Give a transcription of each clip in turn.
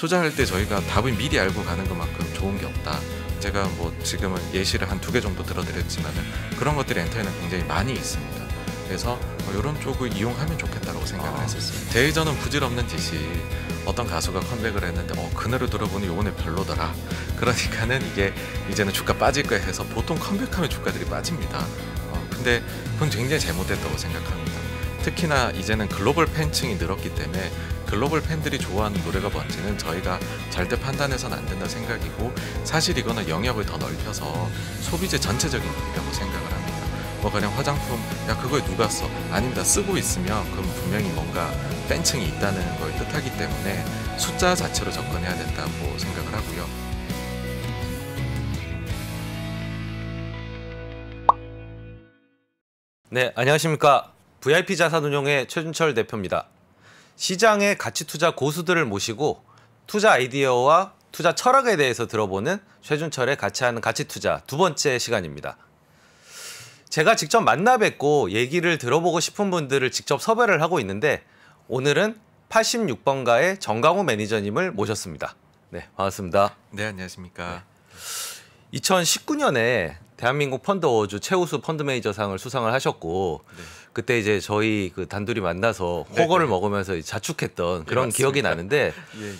투자할 때 저희가 답을 미리 알고 가는 것만큼 좋은 게 없다. 제가 뭐 지금은 예시를 한 두 개 정도 들어드렸지만 그런 것들이 엔터에는 굉장히 많이 있습니다. 그래서 뭐 이런 쪽을 이용하면 좋겠다라고 생각을 아. 했었습니다 제일 저는 부질없는 짓이 어떤 가수가 컴백을 했는데 어, 그노을 들어보니 요번에 별로더라. 그러니까는 이게 이제는 주가 빠질 거야 해서 보통 컴백하면 주가들이 빠집니다. 어, 근데 그건 굉장히 잘못됐다고 생각합니다. 특히나 이제는 글로벌 팬층이 늘었기 때문에 글로벌 팬들이 좋아하는 노래가 뭔지는 저희가 절대 판단해서는 안 된다 생각이고 사실이거나 영역을 더 넓혀서 소비재 전체적인 분야라고 생각을 합니다. 뭐 그냥 화장품 야그걸 누가 써 아닙니다 쓰고 있으면 그럼 분명히 뭔가 팬층이 있다는 걸 뜻하기 때문에 숫자 자체로 접근해야 된다고 생각을 하고요. 네 안녕하십니까 VIP 자산운용의 최준철 대표입니다. 시장의 가치 투자 고수들을 모시고 투자 아이디어와 투자 철학에 대해서 들어보는 최준철의 가치하는 가치 투자 두 번째 시간입니다. 제가 직접 만나 뵙고 얘기를 들어보고 싶은 분들을 직접 섭외를 하고 있는데 오늘은 86번가의 정강호 매니저님을 모셨습니다. 네, 반갑습니다. 네, 안녕하십니까. 네. 2019년에 대한민국 펀드 어워즈 최우수 펀드 매니저상을 수상을 하셨고 네. 그때 이제 저희 그 단둘이 만나서 호거를 네, 네네. 먹으면서 자축했던 그런 예, 기억이 나는데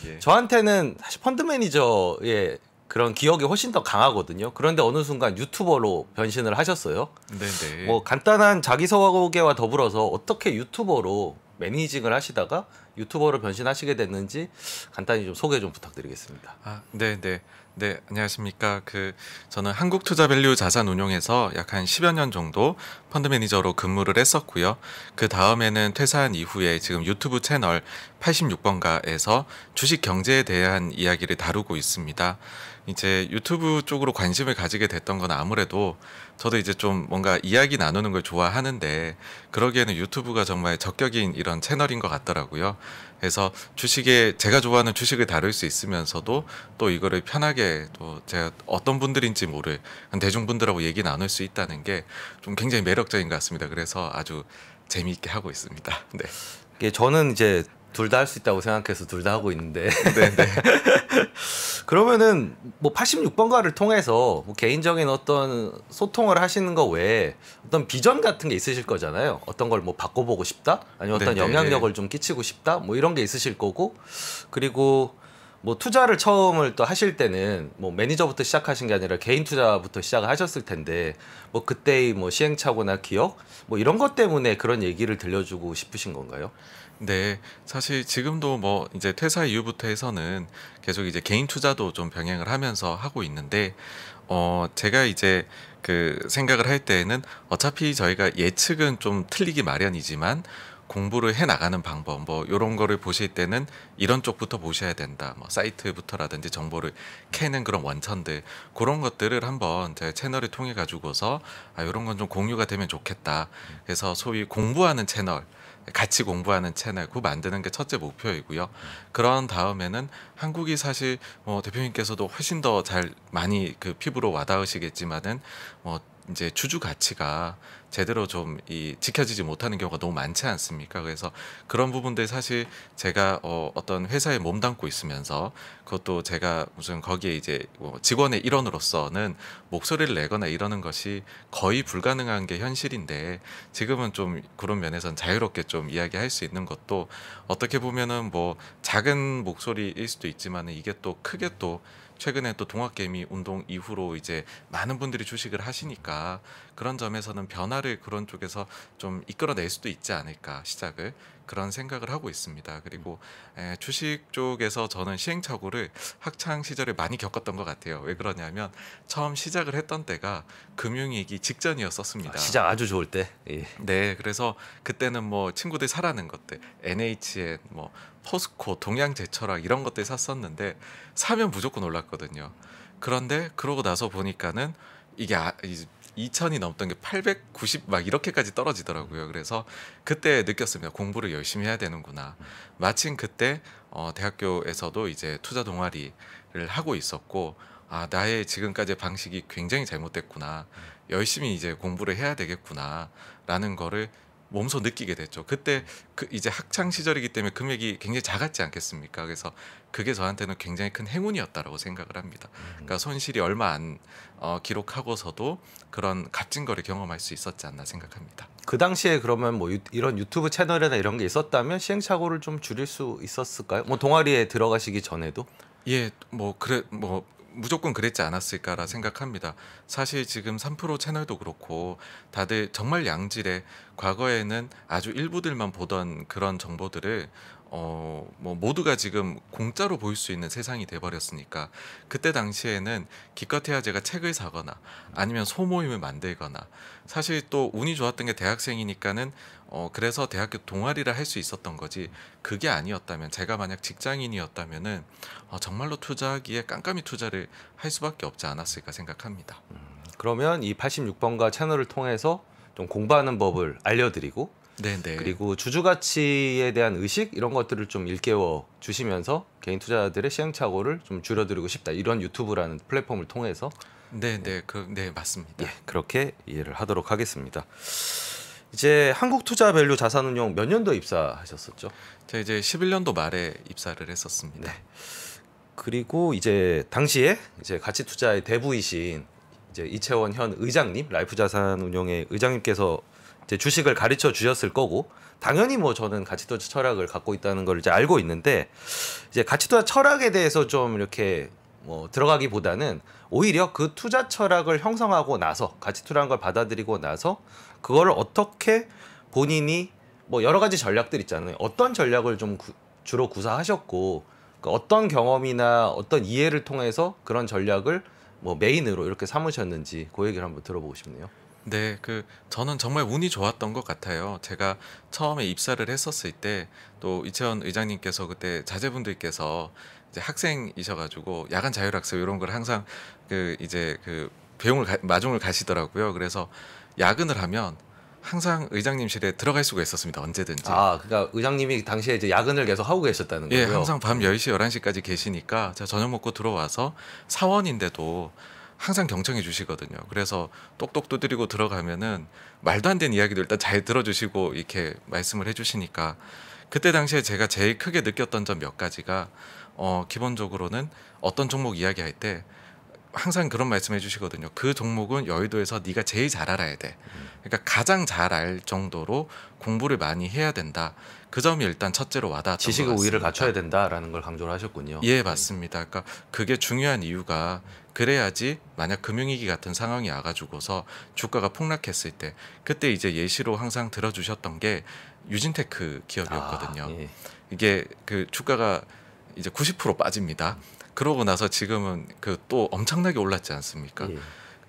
예, 예. 저한테는 사실 펀드 매니저의 그런 기억이 훨씬 더 강하거든요. 그런데 어느 순간 유튜버로 변신을 하셨어요. 네네. 네. 뭐 간단한 자기소개와 더불어서 어떻게 유튜버로 매니징을 하시다가 유튜버로 변신하시게 됐는지 간단히 좀 소개 좀 부탁드리겠습니다. 아, 네, 네. 네, 안녕하십니까. 그 저는 한국투자밸류 자산운용에서 약 한 10여 년 정도 펀드 매니저로 근무를 했었고요. 그 다음에는 퇴사한 이후에 지금 유튜브 채널 86번가에서 주식 경제에 대한 이야기를 다루고 있습니다. 이제 유튜브 쪽으로 관심을 가지게 됐던 건 아무래도 저도 이제 좀 뭔가 이야기 나누는 걸 좋아하는데 그러기에는 유튜브가 정말 적격인 이런 채널인 것 같더라고요. 그래서 주식에 제가 좋아하는 주식을 다룰 수 있으면서도 또 이거를 편하게 또 제가 어떤 분들인지 모를 대중분들하고 얘기 나눌 수 있다는 게 좀 굉장히 매력적인 것 같습니다. 그래서 아주 재미있게 하고 있습니다. 네. 예, 저는 이제 둘 다 할 수 있다고 생각해서 둘 다 하고 있는데. 네, 네. 그러면은 뭐 86번가를 통해서 뭐 개인적인 어떤 소통을 하시는 거 외에 어떤 비전 같은 게 있으실 거잖아요. 어떤 걸 뭐 바꿔보고 싶다, 아니면 어떤 네네. 네. 영향력을 좀 끼치고 싶다, 뭐 이런 게 있으실 거고 그리고 뭐 투자를 처음을 또 하실 때는 뭐 매니저부터 시작하신 게 아니라 개인 투자부터 시작을 하셨을 텐데 뭐 그때의 뭐 시행착오나 기억 뭐 이런 것 때문에 그런 얘기를 들려주고 싶으신 건가요? 네, 사실 지금도 뭐 이제 퇴사 이후부터 해서는 계속 이제 개인 투자도 좀 병행을 하면서 하고 있는데 어 제가 이제 그 생각을 할 때에는 어차피 저희가 예측은 좀 틀리기 마련이지만 공부를 해 나가는 방법 뭐 이런 거를 보실 때는 이런 쪽부터 보셔야 된다. 뭐 사이트부터라든지 정보를 캐는 그런 원천들 그런 것들을 한번 제 채널을 통해 가지고서 아 이런 건 좀 공유가 되면 좋겠다. 그래서 소위 공부하는 채널 같이 공부하는 채널 그 만드는 게 첫째 목표이고요. 그런 다음에는 한국이 사실 뭐 대표님께서도 훨씬 더 잘 많이 그 피부로 와닿으시겠지만은 뭐 이제 주주 가치가 제대로 좀 이 지켜지지 못하는 경우가 너무 많지 않습니까? 그래서 그런 부분들 사실 제가 어 어떤 회사에 몸담고 있으면서 그것도 제가 무슨 거기에 이제 뭐 직원의 일원으로서는 목소리를 내거나 이러는 것이 거의 불가능한 게 현실인데 지금은 좀 그런 면에선 자유롭게 좀 이야기할 수 있는 것도 어떻게 보면은 뭐 작은 목소리일 수도 있지만 이게 또 크게 또 최근에 또 동학개미 운동 이후로 이제 많은 분들이 주식을 하시니까 그런 점에서는 변화를 그런 쪽에서 좀 이끌어낼 수도 있지 않을까 시작을 그런 생각을 하고 있습니다. 그리고 에, 주식 쪽에서 저는 시행착오를 학창 시절에 많이 겪었던 것 같아요. 왜 그러냐면 처음 시작을 했던 때가 금융위기 직전이었었습니다. 아, 시작 아주 좋을 때. 예. 네, 그래서 그때는 뭐 친구들 사라는 것들, NHN, 뭐 포스코, 동양제철학 이런 것들 샀었는데 사면 무조건 올랐거든요. 그런데 그러고 나서 보니까는 이게 아, 2천이 넘던 게 890 막 이렇게까지 떨어지더라고요. 그래서 그때 느꼈습니다. 공부를 열심히 해야 되는구나. 마침 그때 어, 대학교에서도 이제 투자 동아리를 하고 있었고 아 나의 지금까지의 방식이 굉장히 잘못됐구나. 열심히 이제 공부를 해야 되겠구나라는 거를 몸소 느끼게 됐죠. 그때 음. 그 이제 학창 시절이기 때문에 금액이 굉장히 작았지 않겠습니까? 그래서 그게 저한테는 굉장히 큰 행운이었다라고 생각을 합니다. 음. 그러니까 손실이 얼마 안 어, 기록하고서도 그런 값진거를 경험할 수 있었지 않나 생각합니다. 그 당시에 그러면 뭐 유, 이런 유튜브 채널이나 이런 게 있었다면 시행착오를 좀 줄일 수 있었을까요? 뭐 동아리에 들어가시기 전에도? 예, 뭐 그래 뭐 무조건 그랬지 않았을까라 생각합니다. 사실 지금 3프로 채널도 그렇고 다들 정말 양질의 과거에는 아주 일부들만 보던 그런 정보들을 어, 뭐 모두가 지금 공짜로 보일 수 있는 세상이 돼버렸으니까 그때 당시에는 기껏해야 제가 책을 사거나 아니면 소모임을 만들거나 사실 또 운이 좋았던 게 대학생이니까는 어, 그래서 대학교 동아리라할 수 있었던 거지 그게 아니었다면 제가 만약 직장인이었다면은 어, 정말로 투자하기에 깜깜이 투자를 할 수밖에 없지 않았을까 생각합니다. 음, 그러면 이 86번가 채널을 통해서 좀 공부하는 법을 알려드리고 네네. 그리고 주주 가치에 대한 의식 이런 것들을 좀 일깨워 주시면서 개인 투자들의 시행착오를 좀 줄여드리고 싶다 이런 유튜브라는 플랫폼을 통해서 네네 그 네 맞습니다. 예, 그렇게 이해를 하도록 하겠습니다. 이제 한국 투자 밸류 자산운용 몇년도 입사하셨었죠? 저 이제 11년도 말에 입사를 했었습니다. 네. 그리고 이제 당시에 이제 가치 투자의 대부이신 이제 이채원 현 의장님 라이프 자산운용의 의장님께서 이제 주식을 가르쳐 주셨을 거고 당연히 뭐 저는 가치투자 철학을 갖고 있다는 걸 이제 알고 있는데 이제 가치투자 철학에 대해서 좀 이렇게 뭐 들어가기보다는 오히려 그 투자 철학을 형성하고 나서 가치투자한 걸 받아들이고 나서 그거를 어떻게 본인이 뭐 여러 가지 전략들 있잖아요. 어떤 전략을 좀 구, 주로 구사하셨고 그 어떤 경험이나 어떤 이해를 통해서 그런 전략을 뭐 메인으로 이렇게 삼으셨는지 그 얘기를 한번 들어보고 싶네요. 네, 그 저는 정말 운이 좋았던 것 같아요. 제가 처음에 입사를 했었을 때 또 이채원 의장님께서 그때 자제분들께서 이제 학생이셔가지고 야간 자율학습 이런 걸 항상 그 이제 그 배웅을 가, 마중을 가시더라고요. 그래서 야근을 하면 항상 의장님실에 들어갈 수가 있었습니다. 언제든지. 아, 그러니까 의장님이 당시에 이제 야근을 계속 하고 계셨다는 거예요. 예, 항상 밤 10시, 11시까지 계시니까 제가 저녁 먹고 들어와서 사원인데도 항상 경청해 주시거든요. 그래서 똑똑 두드리고 들어가면은 말도 안 되는 이야기도 일단 잘 들어주시고 이렇게 말씀을 해주시니까 그때 당시에 제가 제일 크게 느꼈던 점 몇 가지가 어 기본적으로는 어떤 종목 이야기할 때 항상 그런 말씀해 주시거든요. 그 종목은 여의도에서 네가 제일 잘 알아야 돼. 그러니까 가장 잘 알 정도로 공부를 많이 해야 된다. 그 점이 일단 첫째로 와닿았던 지식의 우위를 갖춰야 된다라는 걸 강조를 하셨군요. 예, 맞습니다. 그러니까 그게 중요한 이유가 그래야지 만약 금융위기 같은 상황이 와가지고서 주가가 폭락했을 때 그때 이제 예시로 항상 들어주셨던 게 유진테크 기업이었거든요. 아, 예. 이게 그 주가가 이제 90% 빠집니다. 그러고 나서 지금은 그 또 엄청나게 올랐지 않습니까? 예.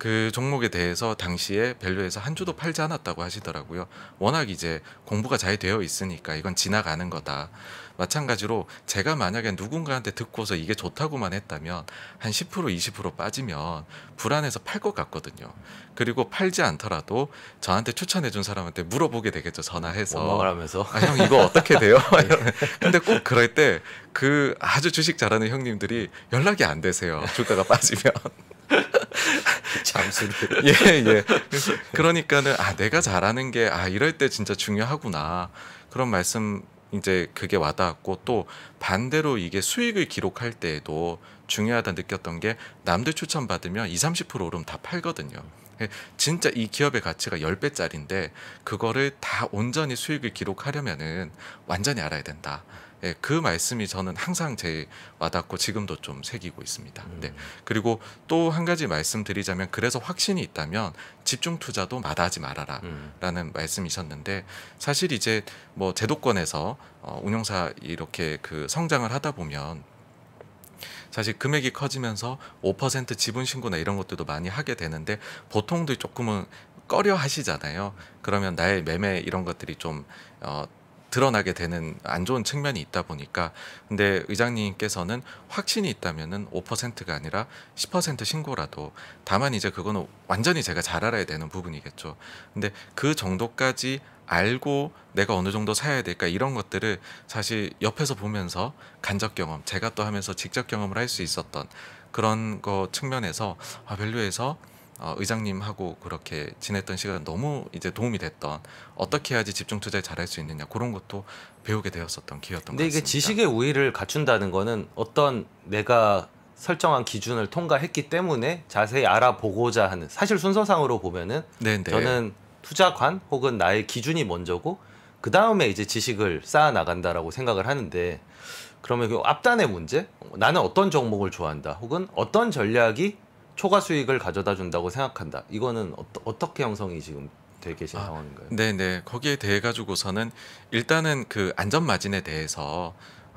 그 종목에 대해서 당시에 밸류에서 한 주도 팔지 않았다고 하시더라고요. 워낙 이제 공부가 잘 되어 있으니까 이건 지나가는 거다. 마찬가지로 제가 만약에 누군가한테 듣고서 이게 좋다고만 했다면 한 10% 20% 빠지면 불안해서 팔 것 같거든요. 그리고 팔지 않더라도 저한테 추천해 준 사람한테 물어보게 되겠죠. 전화해서 원망면서 뭐 아, 형 이거 어떻게 돼요? 네. 근데 꼭 그럴 때 그 아주 주식 잘하는 형님들이 연락이 안 되세요. 주가가 빠지면 잠수를. 예, 예. 그러니까는 아, 내가 잘하는 게 아, 이럴 때 진짜 중요하구나. 그런 말씀 이제 그게 와닿았고 또 반대로 이게 수익을 기록할 때에도 중요하다 느꼈던 게 남들 추천 받으면 20, 30% 오름 다 팔거든요. 예, 진짜 이 기업의 가치가 10배짜리인데 그거를 다 온전히 수익을 기록하려면은 완전히 알아야 된다. 예, 그 말씀이 저는 항상 제 와닿고 지금도 좀 새기고 있습니다. 음. 네. 그리고 또 한 가지 말씀드리자면 그래서 확신이 있다면 집중 투자도 마다하지 말아라라는 음. 말씀이셨는데 사실 이제 뭐 제도권에서 어, 운영사 이렇게 그 성장을 하다 보면 사실 금액이 커지면서 5% 지분 신고나 이런 것들도 많이 하게 되는데 보통도 조금은 꺼려 하시잖아요. 그러면 나의 매매 이런 것들이 좀 어, 드러나게 되는 안 좋은 측면이 있다 보니까 근데 의장님께서는 확신이 있다면은 5%가 아니라 10% 신고라도 다만 이제 그거는 완전히 제가 잘 알아야 되는 부분이겠죠. 근데 그 정도까지 알고 내가 어느 정도 사야 될까 이런 것들을 사실 옆에서 보면서 간접 경험 제가 또 하면서 직접 경험을 할 수 있었던 그런 거 측면에서 아 밸류에서 어, 의장님하고 그렇게 지냈던 시간 너무 이제 도움이 됐던 어떻게 해야지 집중 투자에 잘할 수 있느냐 그런 것도 배우게 되었었던 기회였던 것 같습니다. 근데 이게 지식의 우위를 갖춘다는 거는 어떤 내가 설정한 기준을 통과했기 때문에 자세히 알아보고자 하는 사실 순서상으로 보면은 네네. 네. 저는 투자관 혹은 나의 기준이 먼저고 그 다음에 이제 지식을 쌓아 나간다라고 생각을 하는데 그러면 그 앞단의 문제 나는 어떤 종목을 좋아한다 혹은 어떤 전략이 초과 수익을 가져다 준다고 생각한다. 이거는 어, 떻게 형성이 지금 되 계신 아, 상황인가요? 네, 네. 거기에 대해 가지고서는 일단은 그 안전 마진에 대해서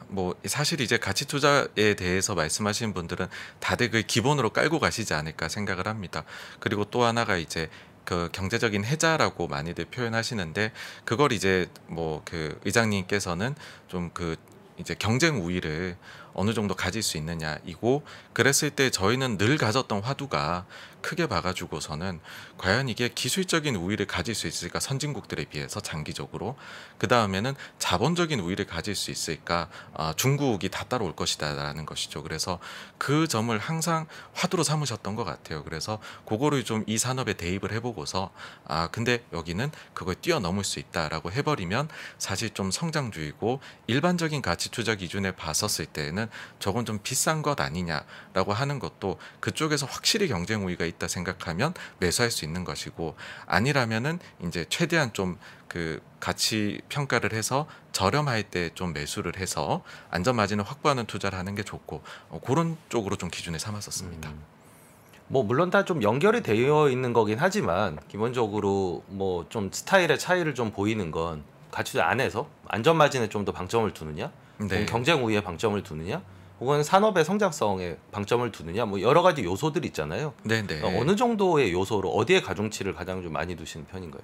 뭐 사실 이제 가치 투자에 대해서 말씀하시는 분들은 다들 그 기본으로 깔고 가시지 않을까 생각을 합니다. 그리고 또 하나가 이제 그 경제적인 해자라고 많이들 표현하시는데 그걸 이제 뭐 그 의장님께서는 좀 그 이제 경쟁 우위를 어느 정도 가질 수 있느냐이고 그랬을 때 저희는 늘 가졌던 화두가 크게 봐가지고서는 과연 이게 기술적인 우위를 가질 수 있을까 선진국들에 비해서 장기적으로 그 다음에는 자본적인 우위를 가질 수 있을까 아, 중국이 다 따라올 것이다라는 것이죠. 그래서 그 점을 항상 화두로 삼으셨던 것 같아요. 그래서 그거를 좀 이 산업에 대입을 해보고서 아 근데 여기는 그걸 뛰어넘을 수 있다라고 해버리면 사실 좀 성장주의고 일반적인 가치 투자 기준에 봤었을 때는 에 저건 좀 비싼 것 아니냐. 라고 하는 것도 그쪽에서 확실히 경쟁 우위가 있다 생각하면 매수할 수 있는 것이고 아니라면은 이제 최대한 좀 그 가치 평가를 해서 저렴할 때 좀 매수를 해서 안전 마진을 확보하는 투자를 하는 게 좋고 어, 그런 쪽으로 좀 기준에 삼았었습니다. 음. 뭐 물론 다 좀 연결이 되어 있는 거긴 하지만 기본적으로 뭐 좀 스타일의 차이를 좀 보이는 건 가치도 안에서 안전 마진에 좀 더 방점을 두느냐, 네. 경쟁 우위에 방점을 두느냐 혹은 산업의 성장성에 방점을 두느냐 뭐 여러 가지 요소들 있잖아요. 네네. 어, 어느 정도의 요소로 어디에 가중치를 가장 좀 많이 두시는 편인가요?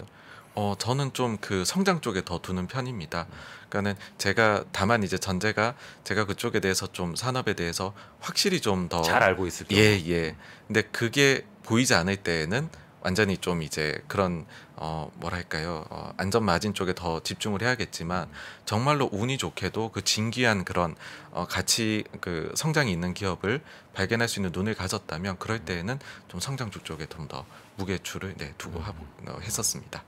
어 저는 좀 그 성장 쪽에 더 두는 편입니다. 그러니까는 제가 다만 이제 전제가 제가 그쪽에 대해서 좀 산업에 대해서 확실히 좀 더 잘 알고 있을 경예 예. 근데 그게 보이지 않을 때에는 완전히 좀 이제 그런 어 뭐랄까요 어 안전 마진 쪽에 더 집중을 해야겠지만 정말로 운이 좋게도 그 진귀한 그런 어 가치 그 성장이 있는 기업을 발견할 수 있는 눈을 가졌다면 그럴 때에는 좀 성장주 쪽에 좀 더 무게추를 네 두고 음. 하고 어, 했었습니다.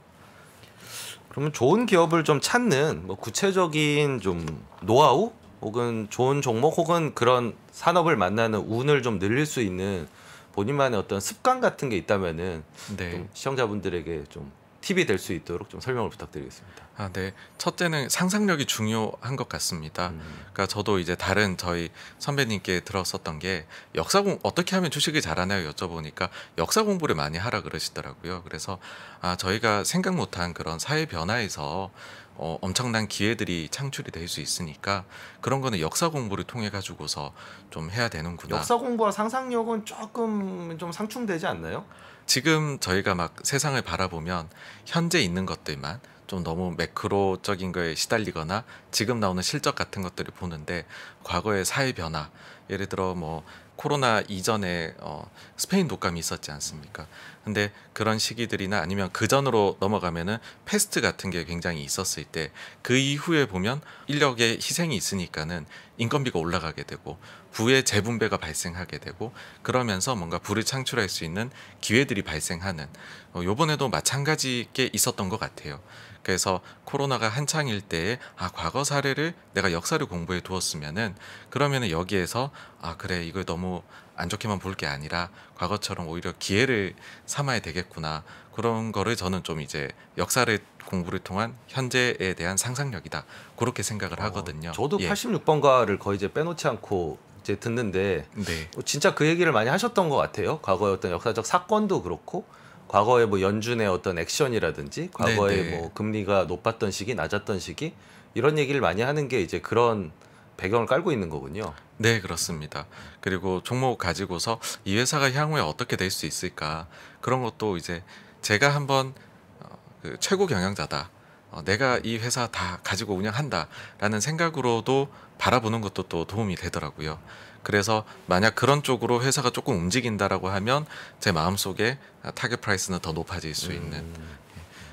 그러면 좋은 기업을 좀 찾는 뭐 구체적인 좀 노하우 혹은 좋은 종목 혹은 그런 산업을 만나는 운을 좀 늘릴 수 있는 본인만의 어떤 습관 같은 게 있다면은 네. 좀 시청자분들에게 좀 팁이 될 수 있도록 좀 설명을 부탁드리겠습니다. 아, 네. 첫째는 상상력이 중요한 것 같습니다. 음. 그러니까 저도 이제 다른 저희 선배님께 들었었던 게 역사 공 어떻게 하면 주식을 잘하나요? 여쭤보니까 역사 공부를 많이 하라 그러시더라고요. 그래서 아, 저희가 생각 못한 그런 사회 변화에서 어, 엄청난 기회들이 창출이 될 수 있으니까 그런 거는 역사 공부를 통해 가지고서 좀 해야 되는구나. 역사 공부와 상상력은 조금 좀 상충되지 않나요? 지금 저희가 막 세상을 바라보면 현재 있는 것들만 좀 너무 매크로적인 거에 시달리거나 지금 나오는 실적 같은 것들을 보는데 과거의 사회 변화 예를 들어 뭐 코로나 이전에 어, 스페인 독감이 있었지 않습니까? 근데 그런 시기들이나 아니면 그 전으로 넘어가면은 패스트 같은 게 굉장히 있었을 때 그 이후에 보면 인력의 희생이 있으니까는 인건비가 올라가게 되고 부의 재분배가 발생하게 되고 그러면서 뭔가 부를 창출할 수 있는 기회들이 발생하는 어, 요번에도 마찬가지게 있었던 것 같아요. 그래서 코로나가 한창일 때에 아 과거 사례를 내가 역사를 공부해 두었으면은 그러면은 여기에서 아 그래 이걸 너무 안 좋게만 볼 게 아니라 과거처럼 오히려 기회를 삼아야 되겠구나 그런 거를 저는 좀 이제 역사를 공부를 통한 현재에 대한 상상력이다 그렇게 생각을 어, 하거든요. 어, 저도 예. 86번가를 거의 이제 빼놓지 않고 이제 듣는데 네. 어, 진짜 그 얘기를 많이 하셨던 것 같아요. 과거의 어떤 역사적 사건도 그렇고 과거의 뭐 연준의 어떤 액션이라든지 과거에 네, 네. 뭐 금리가 높았던 시기 낮았던 시기 이런 얘기를 많이 하는 게 이제 그런 배경을 깔고 있는 거군요. 네, 그렇습니다. 그리고 종목 가지고서 이 회사가 향후에 어떻게 될 수 있을까 그런 것도 이제 제가 한번 어, 그 최고 경영자다. 어, 내가 이 회사 다 가지고 운영한다라는 생각으로도 바라보는 것도 또 도움이 되더라고요. 그래서 만약 그런 쪽으로 회사가 조금 움직인다라고 하면 제 마음속에 타겟 프라이스는 더 높아질 수 있는 음,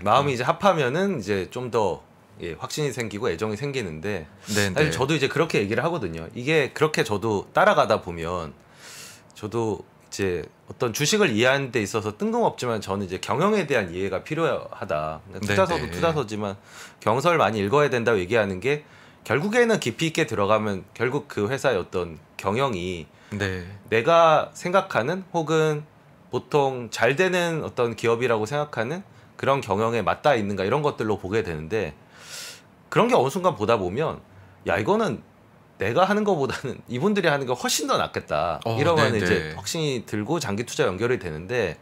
마음이 이제 합하면은 이제 좀더 예, 확신이 생기고 애정이 생기는데 네네. 사실 네. 저도 이제 그렇게 얘기를 하거든요. 이게 그렇게 저도 따라가다 보면 저도 이제 어떤 주식을 이해하는 데 있어서 뜬금없지만 저는 이제 경영에 대한 이해가 필요하다. 그러니까 투자서도 네네. 투자서지만 경서를 많이 읽어야 된다고 얘기하는 게 결국에는 깊이 있게 들어가면 결국 그 회사의 어떤 경영이 네. 내가 생각하는 혹은 보통 잘 되는 어떤 기업이라고 생각하는 그런 경영에 맞닿아 있는가 이런 것들로 보게 되는데 그런 게 어느 순간 보다 보면 야 이거는 내가 하는 것보다는 이분들이 하는 게 훨씬 더 낫겠다 어, 이러면 네, 이제 네. 확신이 들고 장기 투자 연결이 되는데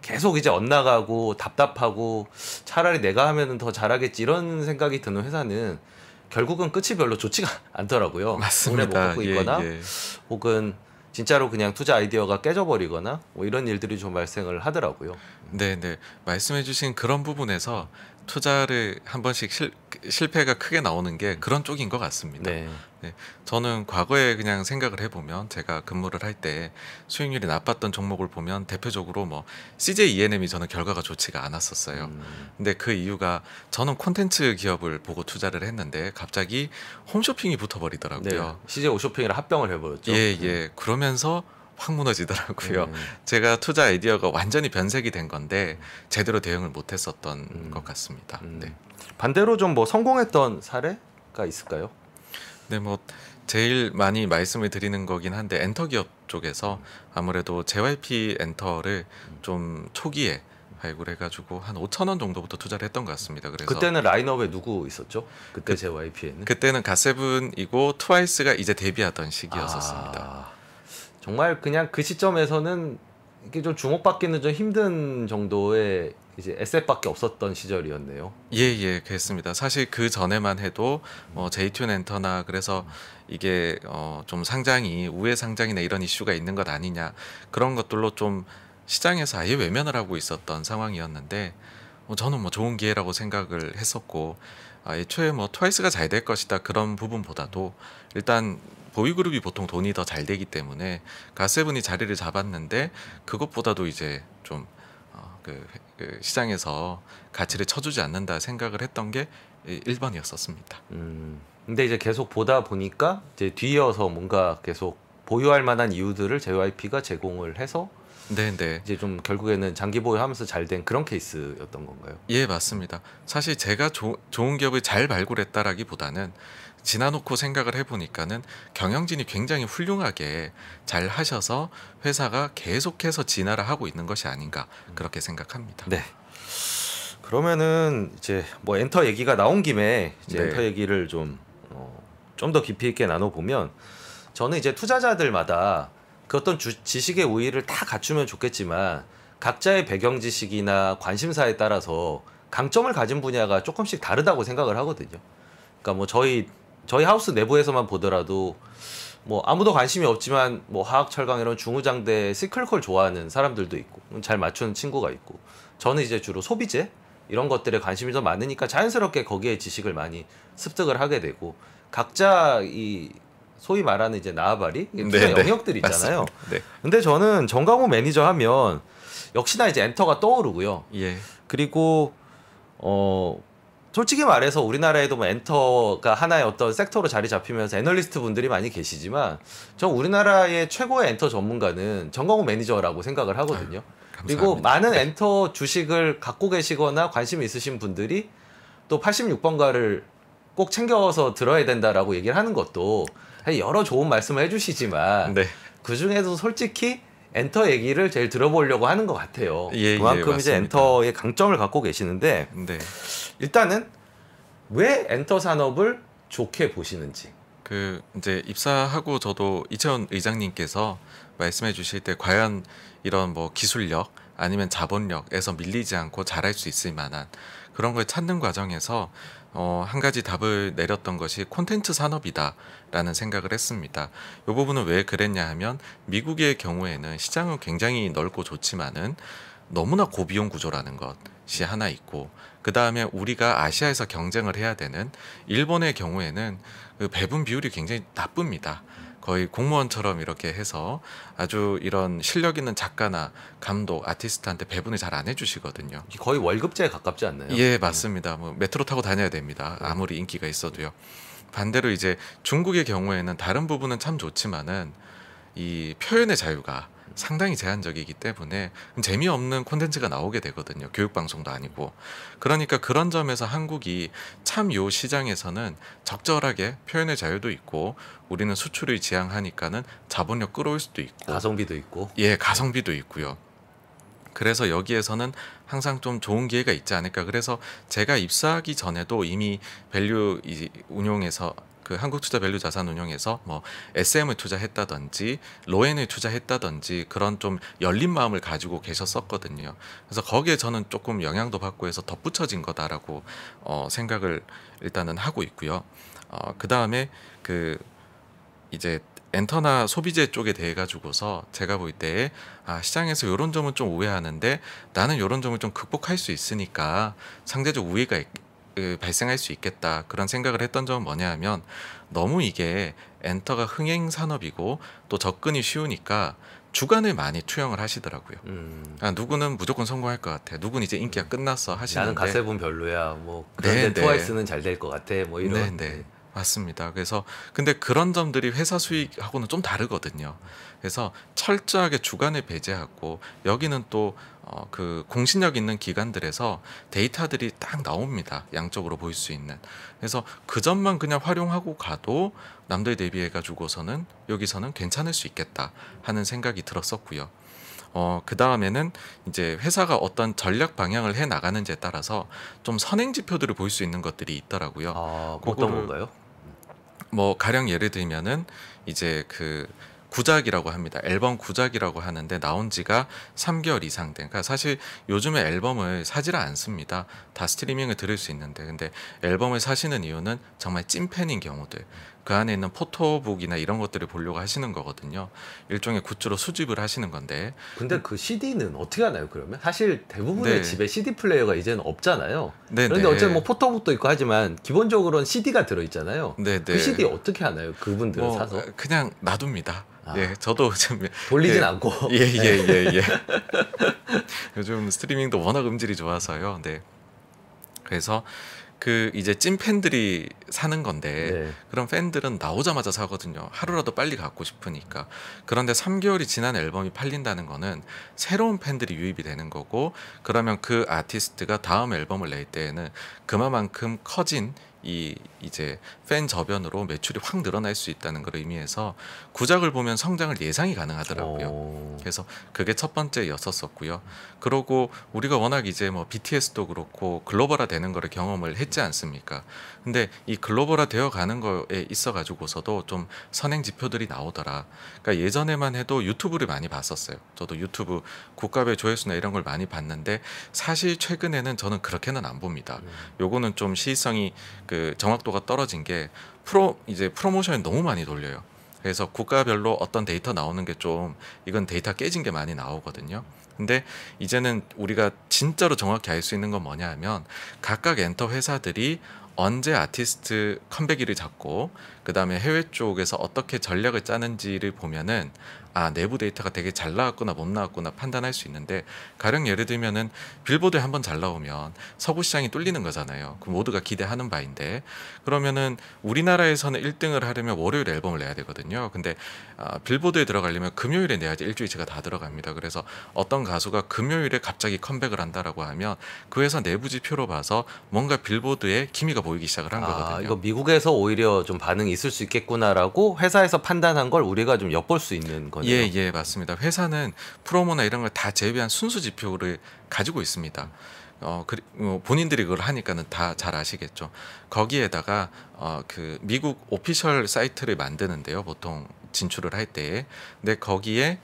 계속 이제 엇나가고 답답하고 차라리 내가 하면은 더 잘하겠지 이런 생각이 드는 회사는 결국은 끝이 별로 좋지가 않더라고요. 뭐 맞습니다. 오래 못 갖고 있거나 예, 예. 혹은 진짜로 그냥 투자 아이디어가 깨져버리거나 뭐 이런 일들이 좀 발생을 하더라고요. 네, 네 말씀해주신 그런 부분에서 투자를 한 번씩 실, 실패가 크게 나오는 게 그런 쪽인 것 같습니다. 네. 네. 저는 과거에 그냥 생각을 해보면 제가 근무를 할 때 수익률이 나빴던 종목을 보면 대표적으로 뭐 CJ E&M이 n 저는 결과가 좋지가 않았었어요. 음. 근데 그 이유가 저는 콘텐츠 기업을 보고 투자를 했는데 갑자기 홈쇼핑이 붙어버리더라고요. 네. CJ 오쇼핑이랑 합병을 해버렸죠. 예, 음. 예. 그러면서 확 무너지더라고요. 음. 제가 투자 아이디어가 완전히 변색이 된 건데 제대로 대응을 못 했었던 음. 것 같습니다. 음. 네. 반대로 좀 뭐 성공했던 사례가 있을까요? 네, 뭐 제일 많이 말씀을 드리는 거긴 한데 엔터 기업 쪽에서 음. 아무래도 JYP 엔터를 음. 좀 초기에 발굴해 가지고 한 5천 원 정도부터 투자를 했던 것 같습니다. 그래서 그때는 라인업에 누구 있었죠? 그때 그, JYP에는 그때는 갓세븐이고 트와이스가 이제 데뷔하던 시기였었습니다. 아... 정말 그냥 그 시점에서는 이게 좀 주목받기는 좀 힘든 정도의 이제 에셋밖에 없었던 시절이었네요. 예예 예, 그랬습니다. 사실 그 전에만 해도 뭐 제이튠 엔터나 그래서 이게 어 좀 상장이 우회 상장이나 이런 이슈가 있는 것 아니냐 그런 것들로 좀 시장에서 아예 외면을 하고 있었던 상황이었는데 뭐 저는 뭐 좋은 기회라고 생각을 했었고 아, 애초에 뭐 트와이스가 잘 될 것이다 그런 부분보다도 일단 보이그룹이 보통 돈이 더 잘 되기 때문에 가세븐이 자리를 잡았는데 그것보다도 이제 좀 어, 그, 그 시장에서 가치를 쳐주지 않는다 생각을 했던 게 1번이었었습니다. 음, 근데 이제 계속 보다 보니까 이제 뒤이어서 뭔가 계속 보유할 만한 이유들을 JYP가 제공을 해서 네네. 네. 이제 좀 결국에는 장기 보유하면서 잘 된 그런 케이스였던 건가요? 예 맞습니다. 사실 제가 조, 좋은 기업을 잘 발굴했다라기보다는 지나놓고 생각을 해보니까는 경영진이 굉장히 훌륭하게 잘 하셔서 회사가 계속해서 진화를 하고 있는 것이 아닌가 그렇게 생각합니다. 네. 그러면은 이제 뭐 엔터 얘기가 나온 김에 이제 네. 엔터 얘기를 좀좀더 어, 깊이 있게 나눠보면 저는 이제 투자자들마다 그 어떤 주, 지식의 우위를 다 갖추면 좋겠지만 각자의 배경 지식이나 관심사에 따라서 강점을 가진 분야가 조금씩 다르다고 생각을 하거든요. 그러니까 뭐 저희 저희 하우스 내부에서만 보더라도 뭐 아무도 관심이 없지만 뭐 화학 철강 이런 중후장대 시클콜 좋아하는 사람들도 있고 음, 잘 맞추는 친구가 있고 저는 이제 주로 소비재 이런 것들에 관심이 더 많으니까 자연스럽게 거기에 지식을 많이 습득을 하게 되고 각자 이 소위 말하는 이제 나아바리 네, 네, 영역들 이 있잖아요. 네. 근데 저는 정강호 매니저 하면 역시나 이제 엔터가 떠오르고요. 예. 그리고 어 솔직히 말해서 우리나라에도 뭐 엔터가 하나의 어떤 섹터로 자리 잡히면서 애널리스트 분들이 많이 계시지만 저 우리나라의 최고의 엔터 전문가는 정광훈 매니저라고 생각을 하거든요. 아유, 그리고 많은 엔터 주식을 갖고 계시거나 관심 있으신 분들이 또 86번가를 꼭 챙겨서 들어야 된다라고 얘기를 하는 것도 여러 좋은 말씀을 해주시지만 네. 그 중에도 솔직히 엔터 얘기를 제일 들어보려고 하는 것 같아요. 예, 예 그만큼 예, 이제 엔터의 강점을 갖고 계시는데 네. 일단은 왜 엔터 산업을 좋게 보시는지. 그 이제 입사하고 저도 이채원 의장님께서 말씀해 주실 때 과연 이런 뭐 기술력 아니면 자본력에서 밀리지 않고 잘할 수 있을 만한 그런 걸 찾는 과정에서 어, 한 가지 답을 내렸던 것이 콘텐츠 산업이다라는 생각을 했습니다. 이 부분은 왜 그랬냐 하면 미국의 경우에는 시장은 굉장히 넓고 좋지만은 너무나 고비용 구조라는 것이 하나 있고 그 다음에 우리가 아시아에서 경쟁을 해야 되는 일본의 경우에는 그 배분 비율이 굉장히 나쁩니다. 거의 공무원처럼 이렇게 해서 아주 이런 실력 있는 작가나 감독, 아티스트한테 배분을 잘 안 해주시거든요. 거의 월급제에 가깝지 않나요? 예, 맞습니다. 뭐 메트로 타고 다녀야 됩니다. 아무리 인기가 있어도요. 반대로 이제 중국의 경우에는 다른 부분은 참 좋지만은 이 표현의 자유가 상당히 제한적이기 때문에 재미없는 콘텐츠가 나오게 되거든요. 교육방송도 아니고. 그러니까 그런 점에서 한국이 참 요 시장에서는 적절하게 표현의 자유도 있고 우리는 수출을 지향하니까는 자본력 끌어올 수도 있고 가성비도 있고 예 가성비도 있고요. 그래서 여기에서는 항상 좀 좋은 기회가 있지 않을까. 그래서 제가 입사하기 전에도 이미 밸류 운용에서 그 한국투자밸류 자산운용에서 뭐 SM을 투자했다든지 로엔을 투자했다든지 그런 좀 열린 마음을 가지고 계셨었거든요. 그래서 거기에 저는 조금 영향도 받고 해서 덧붙여진 거다라고 어, 생각을 일단은 하고 있고요. 어, 그 다음에 그 이제 엔터나 소비재 쪽에 대해 가지고서 제가 볼 때에 아, 시장에서 이런 점은 좀 우회하는데 나는 이런 점을 좀 극복할 수 있으니까 상대적 우위가 그 발생할 수 있겠다 그런 생각을 했던 점은 뭐냐 하면 너무 이게 엔터가 흥행 산업이고 또 접근이 쉬우니까 주관을 많이 투영을 하시더라고요. 음. 아, 누구는 무조건 성공할 것 같아. 누구는 이제 인기가 음. 끝났어 하시는데 나는 가세분 별로야. 뭐 그런데 네, 네. 트와이스는 잘 될 것 같아. 뭐 이런. 네네. 네. 맞습니다. 그래서 근데 그런 점들이 회사 수익하고는 좀 다르거든요. 그래서 철저하게 주간에 배제하고 여기는 또 어, 그 공신력 있는 기관들에서 데이터들이 딱 나옵니다. 양쪽으로볼 수 있는. 그래서 그 점만 그냥 활용하고 가도 남들 대비해 가지고서는 여기서는 괜찮을 수 있겠다 하는 생각이 들었었고요. 어, 그 다음에는 이제 회사가 어떤 전략 방향을 해 나가는지에 따라서 좀 선행 지표들을 볼 수 있는 것들이 있더라고요. 아, 뭐 어떤 건가요? 뭐 가령 예를 들면은 이제 그 구작이라고 합니다. 앨범 구작이라고 하는데 나온 지가 3개월 이상 된. 그러니까 사실 요즘에 앨범을 사지를 않습니다. 다 스트리밍을 들을 수 있는데 근데 앨범을 사시는 이유는 정말 찐팬인 경우들. 그 안에 있는 포토북이나 이런 것들을 보려고 하시는 거거든요. 일종의 굿즈로 수집을 하시는 건데. 근데 그 CD는 어떻게 하나요, 그러면? 사실 대부분의 네. 집에 CD 플레이어가 이제는 없잖아요. 네네. 그런데 네. 어쨌든 뭐 포토북도 있고 하지만 기본적으로는 CD가 들어있잖아요. 네네. 네. 그 CD 어떻게 하나요, 그분들은 뭐, 사서? 그냥 놔둡니다. 아. 예, 저도 좀 돌리진 예, 않고. 예, 예, 예, 네. 예. 요즘 스트리밍도 워낙 음질이 좋아서요. 네. 그래서 그 이제 찐 팬들이 사는 건데 네. 그런 팬들은 나오자마자 사거든요. 하루라도 빨리 갖고 싶으니까. 그런데 3개월이 지난 앨범이 팔린다는 거는 새로운 팬들이 유입이 되는 거고 그러면 그 아티스트가 다음 앨범을 낼 때에는 그만큼 커진 이 이제 팬 저변으로 매출이 확 늘어날 수 있다는 걸 의미해서 구작을 보면 성장을 예상이 가능하더라고요. 오. 그래서 그게 첫 번째였었었고요. 그러고 우리가 워낙 이제 뭐 BTS도 그렇고 글로벌화 되는 거를 경험을 했지 않습니까? 근데 이 글로벌화 되어 가는 거에 있어 가지고서도 좀 선행 지표들이 나오더라. 그러니까 예전에만 해도 유튜브를 많이 봤었어요. 저도 유튜브 국가배 조회수나 이런 걸 많이 봤는데 사실 최근에는 저는 그렇게는 안 봅니다. 음. 요거는 좀 시의성이 그 정확도가 떨어진 게 프로 이제 프로모션 너무 많이 돌려요. 그래서 국가별로 어떤 데이터 나오는 게 좀 이건 데이터 깨진 게 많이 나오거든요. 근데 이제는 우리가 진짜로 정확히 알 수 있는 건 뭐냐 하면 각각 엔터 회사들이 언제 아티스트 컴백일을 잡고 그다음에 해외 쪽에서 어떻게 전략을 짜는지를 보면은 아 내부 데이터가 되게 잘나왔거나못 나왔구나 판단할 수 있는데 가령 예를 들면은 빌보드에 한번 잘 나오면 서부 시장이 뚫리는 거잖아요. 그 모두가 기대하는 바인데 그러면은 우리나라에서는 1등을 하려면 월요일 앨범을 내야 되거든요. 근데 아, 빌보드에 들어가려면 금요일에 내야지 일주일치가 다 들어갑니다. 그래서 어떤 가수가 금요일에 갑자기 컴백을 한다라고 하면 그 회사 내부 지표로 봐서 뭔가 빌보드에 기미가 보이기 시작을 한 아, 거거든요. 이거 미국에서 오히려 좀 반응이 있을 수 있겠구나라고 회사에서 판단한 걸 우리가 좀 엿볼 수 있는 거죠 예, 예, 맞습니다. 회사는 프로모나 이런 걸 다 제외한 순수 지표를 가지고 있습니다. 어, 그, 뭐 본인들이 그걸 하니까는 다 잘 아시겠죠. 거기에다가 어, 그 미국 오피셜 사이트를 만드는데요. 보통 진출을 할 때에. 근데 거기에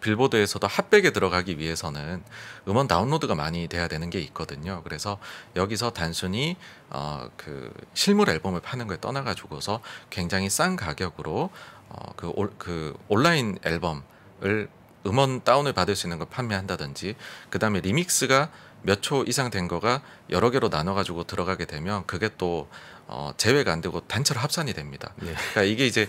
빌보드에서도 핫백에 들어가기 위해서는 음원 다운로드가 많이 돼야 되는 게 있거든요. 그래서 여기서 단순히 어 그 실물 앨범을 파는 걸 떠나가지고서 굉장히 싼 가격으로 어, 그, 올, 그 온라인 앨범을 음원 다운을 받을 수 있는 걸 판매한다든지 그 다음에 리믹스가 몇 초 이상 된 거가 여러 개로 나눠가지고 들어가게 되면 그게 또 어, 제외가 안 되고 단체로 합산이 됩니다. 예. 그러니까 이게 이제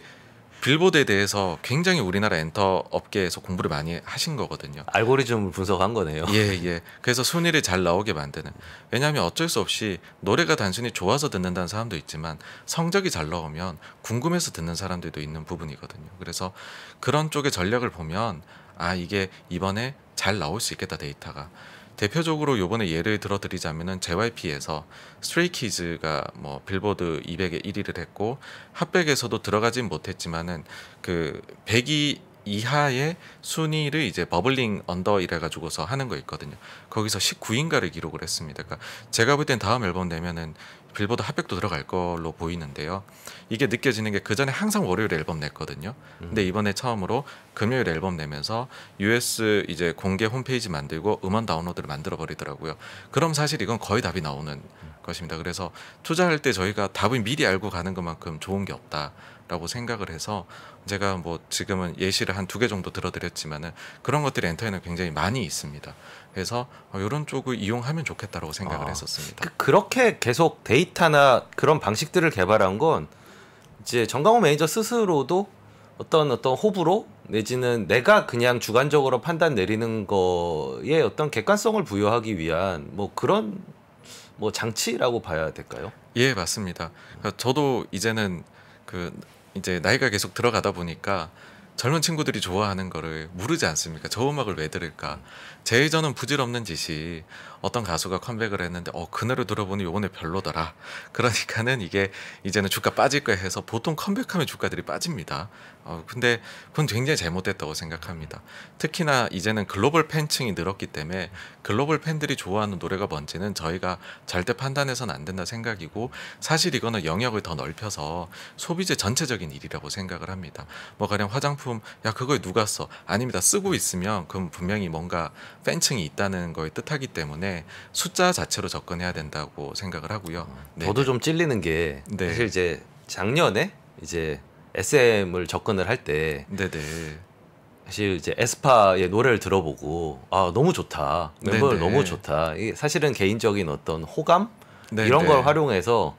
빌보드에 대해서 굉장히 우리나라 엔터 업계에서 공부를 많이 하신 거거든요. 알고리즘을 분석한 거네요. 예, 예. 그래서 순위를 잘 나오게 만드는. 왜냐하면 어쩔 수 없이 노래가 단순히 좋아서 듣는다는 사람도 있지만 성적이 잘 나오면 궁금해서 듣는 사람들도 있는 부분이거든요. 그래서 그런 쪽의 전략을 보면 아 이게 이번에 잘 나올 수 있겠다 데이터가. 대표적으로 요번에 예를 들어드리자면은 JYP에서 스트레이키즈가 뭐 빌보드 200에 1위를 했고 핫백에서도 들어가진 못했지만은 그 100위 이하의 순위를 이제 버블링 언더 이래 가지고서 하는 거 있거든요. 거기서 19인가를 기록을 했습니다. 그러니까 제가 볼 땐 다음 앨범 내면은 빌보드 핫백도 들어갈 걸로 보이는데요. 이게 느껴지는 게 그 전에 항상 월요일 앨범 냈거든요. 근데 음. 이번에 처음으로 금요일 앨범 내면서 US 이제 공개 홈페이지 만들고 음원 다운로드를 만들어 버리더라고요. 그럼 사실 이건 거의 답이 나오는 음. 것입니다. 그래서 투자할 때 저희가 답을 미리 알고 가는 것만큼 좋은 게 없다. 라고 생각을 해서 제가 뭐 지금은 예시를 한 두 개 정도 들어드렸지만은 그런 것들이 엔터에는 굉장히 많이 있습니다. 그래서 이런 어, 쪽을 이용하면 좋겠다라고 생각을 아, 했었습니다. 그, 렇게 계속 데이터나 그런 방식들을 개발한 건 이제 정강호 매니저 스스로도 어떤 어떤 호불호 내지는 내가 그냥 주관적으로 판단 내리는 거에 어떤 객관성을 부여하기 위한 뭐 그런 뭐 장치라고 봐야 될까요? 예 맞습니다. 그러니까 저도 이제는 그 이제 나이가 계속 들어가다 보니까 젊은 친구들이 좋아하는 거를 모르지 않습니까? 저 음악을 왜 들을까? 제일 전은 부질없는 짓이 어떤 가수가 컴백을 했는데 어, 그 노래 들어보니 요번에 별로더라. 그러니까는 이게 이제는 주가 빠질 거야 해서 보통 컴백하면 주가들이 빠집니다. 어, 근데 그건 굉장히 잘못됐다고 생각합니다. 특히나 이제는 글로벌 팬층이 늘었기 때문에 글로벌 팬들이 좋아하는 노래가 뭔지는 저희가 절대 판단해서는 안 된다 생각이고 사실 이거는 영역을 더 넓혀서 소비재 전체적인 일이라고 생각을 합니다. 뭐 가령 화장품 야 그걸 누가 써? 아닙니다. 쓰고 있으면 그럼 분명히 뭔가 팬층이 있다는 걸 뜻하기 때문에 숫자 자체로 접근해야 된다고 생각을 하고요. 어, 저도 네. 좀 찔리는 게 네. 사실 이제 작년에 이제 SM을 접근을 할때 사실 이제 에스파의 노래를 들어보고 아 너무 좋다 멤버 너무 좋다 사실은 개인적인 어떤 호감 네네. 이런 걸 활용해서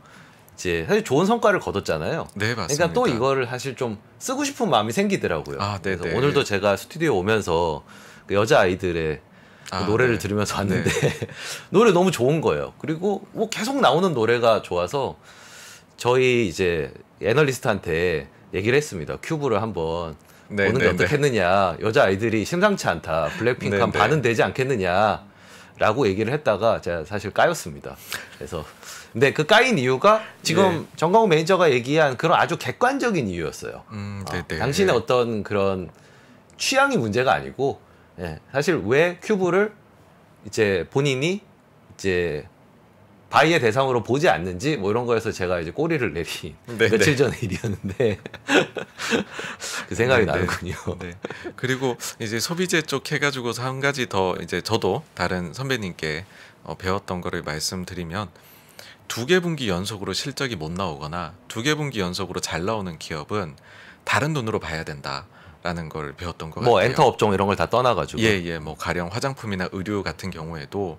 이제 사실 좋은 성과를 거뒀잖아요. 네 맞습니다. 그러니까 또 이거를 사실 좀 쓰고 싶은 마음이 생기더라고요. 아, 그래서 오늘도 제가 스튜디오 오면서 그 여자 아이들의 그 아, 노래를 네. 들으면서 네. 왔는데 네. 노래 너무 좋은 거예요. 그리고 뭐 계속 나오는 노래가 좋아서 저희 이제 애널리스트한테 얘기를 했습니다. 큐브를 한번 네, 보는 게 네, 어떻겠느냐. 네. 여자 아이들이 심상치 않다. 블랙핑크 한 네, 네. 반은 되지 않겠느냐라고 얘기를 했다가 제가 사실 까였습니다. 그래서 근데 그 까인 이유가 지금 네. 정광호 매니저가 얘기한 그런 아주 객관적인 이유였어요. 음, 어, 당신의 어떤 그런 취향이 문제가 아니고 예, 사실 왜 큐브를 이제 본인이 이제 바이의 대상으로 보지 않는지 뭐 이런 거에서 제가 이제 꼬리를 내린 네, 네. 며칠 전 일이었는데 그 생각이 네, 네 나는군요. 네. 그리고 이제 소비재 쪽 해가지고서 한 가지 더 이제 저도 다른 선배님께 어, 배웠던 거를 말씀드리면 두 개 분기 연속으로 실적이 못 나오거나 두 개 분기 연속으로 잘 나오는 기업은 다른 돈으로 봐야 된다. 라는 걸 배웠던 것뭐 같아요. 뭐 엔터 업종 이런 걸 다 떠나가지고. 예예, 예. 뭐 가령 화장품이나 의류 같은 경우에도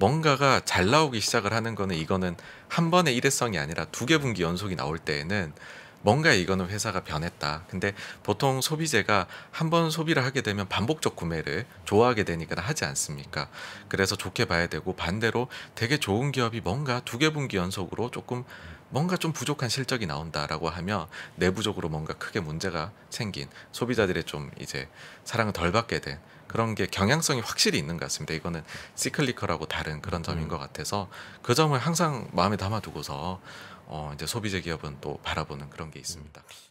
뭔가가 잘 나오기 시작을 하는 거는 이거는 한 번의 일회성이 아니라 두 개 분기 연속이 나올 때에는 뭔가 이거는 회사가 변했다. 근데 보통 소비재가 한 번 소비를 하게 되면 반복적 구매를 좋아하게 되니까 하지 않습니까? 그래서 좋게 봐야 되고 반대로 되게 좋은 기업이 뭔가 두 개 분기 연속으로 조금 뭔가 좀 부족한 실적이 나온다라고 하면 내부적으로 뭔가 크게 문제가 생긴 소비자들의 좀 이제 사랑을 덜 받게 된 그런 게 경향성이 확실히 있는 것 같습니다. 이거는 시클리컬하고 다른 그런 점인 음. 것 같아서 그 점을 항상 마음에 담아두고서 어 이제 소비재 기업은 또 바라보는 그런 게 있습니다. 음.